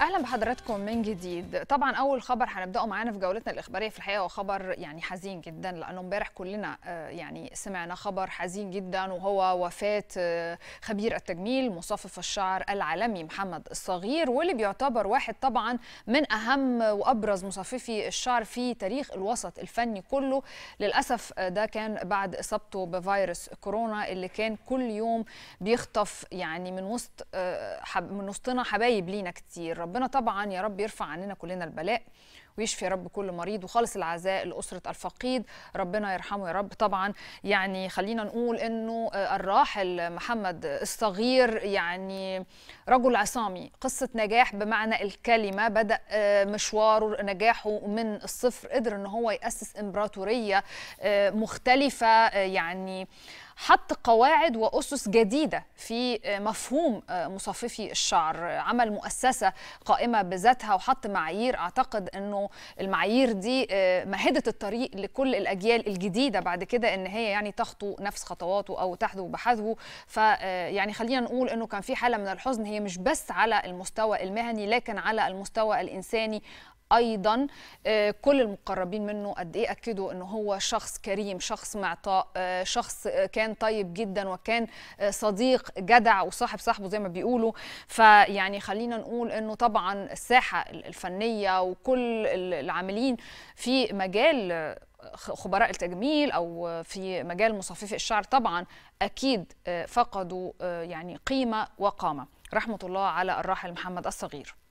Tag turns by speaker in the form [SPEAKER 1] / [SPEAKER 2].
[SPEAKER 1] اهلا بحضراتكم من جديد طبعا اول خبر هنبداه معانا في جولتنا الاخباريه في الحقيقه هو خبر يعني حزين جدا لانه امبارح كلنا آه، يعني سمعنا خبر حزين جدا وهو وفاه آه، خبير التجميل مصفف الشعر العالمي محمد الصغير واللي بيعتبر واحد طبعا من اهم وابرز مصففي الشعر في تاريخ الوسط الفني كله للاسف آه، ده كان بعد اصابته بفيروس كورونا اللي كان كل يوم بيخطف يعني من وسط من وسطنا حبايب لينا كتير ربنا طبعا يا رب يرفع عننا كلنا البلاء ويشفي يا رب كل مريض وخالص العزاء لأسرة الفقيد ربنا يرحمه يا رب طبعا يعني خلينا نقول أنه آه، الراحل محمد الصغير يعني رجل عصامي قصة نجاح بمعنى الكلمة بدأ آه، مشواره نجاحه من الصفر قدر أن هو يأسس إمبراطورية آه، مختلفة يعني حط قواعد واسس جديده في آه، مفهوم آه، مصففي الشعر عمل مؤسسه قائمه بذاتها وحط معايير اعتقد انه المعايير دي آه، مهدت الطريق لكل الاجيال الجديده بعد كده ان هي يعني تخطو نفس خطواته او تحذو بحذو فيعني خلينا نقول انه كان في حاله من الحزن هي مش بس على المستوى المهني لكن على المستوى الانساني ايضا آه، كل المقربين منه قد ايه اكدوا ان هو شخص كريم شخص معطاء آه، شخص آه، كان طيب جدا وكان صديق جدع وصاحب صاحبه زي ما بيقولوا فيعني خلينا نقول انه طبعا الساحه الفنيه وكل العاملين في مجال خبراء التجميل او في مجال مصففي الشعر طبعا اكيد فقدوا يعني قيمه وقامه رحمه الله على الراحل محمد الصغير